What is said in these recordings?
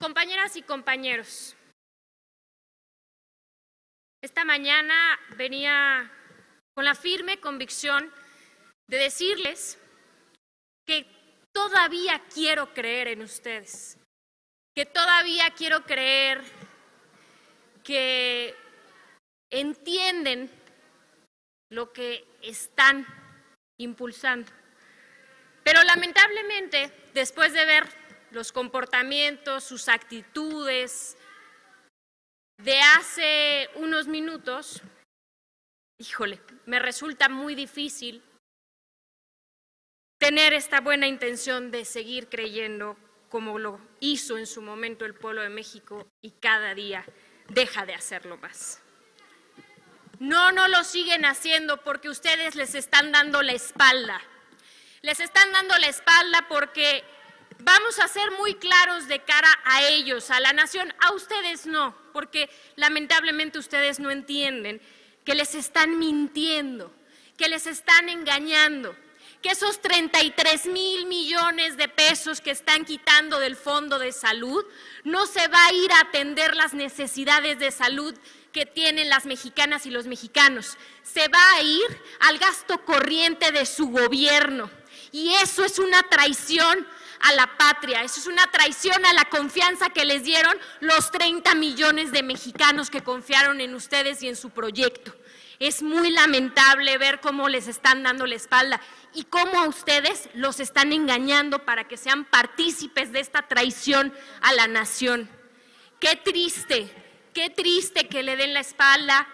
Compañeras y compañeros, esta mañana venía con la firme convicción de decirles que todavía quiero creer en ustedes, que todavía quiero creer que entienden lo que están impulsando. Pero lamentablemente, después de ver los comportamientos, sus actitudes de hace unos minutos, híjole, me resulta muy difícil tener esta buena intención de seguir creyendo como lo hizo en su momento el pueblo de México y cada día deja de hacerlo más. No, no lo siguen haciendo porque ustedes les están dando la espalda. Les están dando la espalda porque vamos a ser muy claros de cara a ellos, a la nación, a ustedes no, porque lamentablemente ustedes no entienden que les están mintiendo, que les están engañando, que esos 33 mil millones de pesos que están quitando del fondo de salud no se va a ir a atender las necesidades de salud que tienen las mexicanas y los mexicanos, se va a ir al gasto corriente de su gobierno. Y eso es una traición a la patria, eso es una traición a la confianza que les dieron los 30 millones de mexicanos que confiaron en ustedes y en su proyecto. Es muy lamentable ver cómo les están dando la espalda y cómo a ustedes los están engañando para que sean partícipes de esta traición a la nación. Qué triste, qué triste que le den la espalda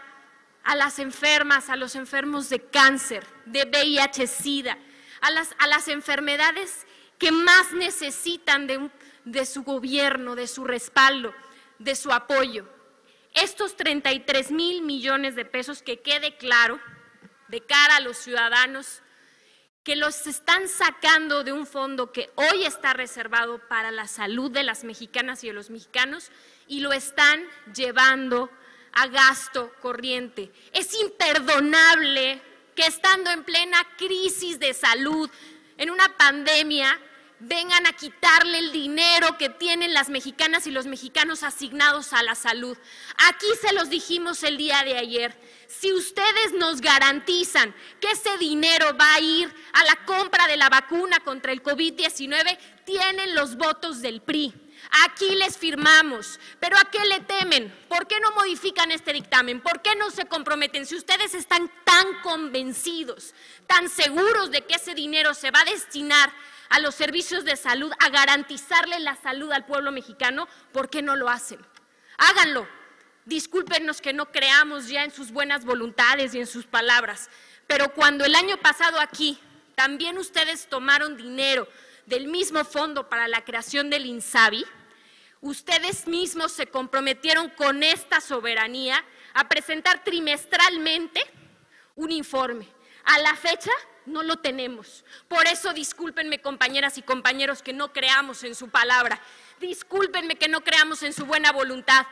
a las enfermas, a los enfermos de cáncer, de VIH-Sida, a las, a las enfermedades que más necesitan de, su gobierno, de su respaldo, de su apoyo. Estos 33 mil millones de pesos, que quede claro de cara a los ciudadanos, que los están sacando de un fondo que hoy está reservado para la salud de las mexicanas y de los mexicanos y lo están llevando a gasto corriente. Es imperdonable que estando en plena crisis de salud, en una pandemia, vengan a quitarle el dinero que tienen las mexicanas y los mexicanos asignados a la salud. Aquí se los dijimos el día de ayer. Si ustedes nos garantizan que ese dinero va a ir a la compra de la vacuna contra el COVID-19, tienen los votos del PRI. Aquí les firmamos. Pero ¿a qué le temen? ¿Por qué no modifican este dictamen? ¿Por qué no se comprometen? Si ustedes están tan convencidos, tan seguros de que ese dinero se va a destinar a los servicios de salud, a garantizarle la salud al pueblo mexicano, ¿por qué no lo hacen? Háganlo. Discúlpenos que no creamos ya en sus buenas voluntades y en sus palabras, pero cuando el año pasado aquí también ustedes tomaron dinero del mismo fondo para la creación del INSABI, ustedes mismos se comprometieron con esta soberanía a presentar trimestralmente un informe. A la fecha no lo tenemos. Por eso discúlpenme compañeras y compañeros que no creamos en su palabra. Discúlpenme que no creamos en su buena voluntad.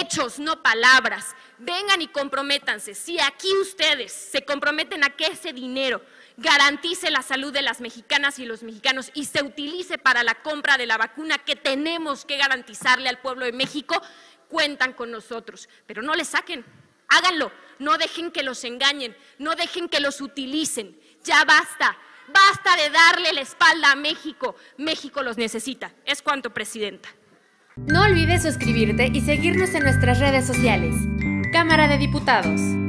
Hechos, no palabras. Vengan y comprométanse. Si aquí ustedes se comprometen a que ese dinero garantice la salud de las mexicanas y los mexicanos y se utilice para la compra de la vacuna que tenemos que garantizarle al pueblo de México, cuentan con nosotros. Pero no le saquen, háganlo, no dejen que los engañen, no dejen que los utilicen, ya basta. Basta de darle la espalda a México. México los necesita. Es cuanto, Presidenta. No olvides suscribirte y seguirnos en nuestras redes sociales. Cámara de Diputados.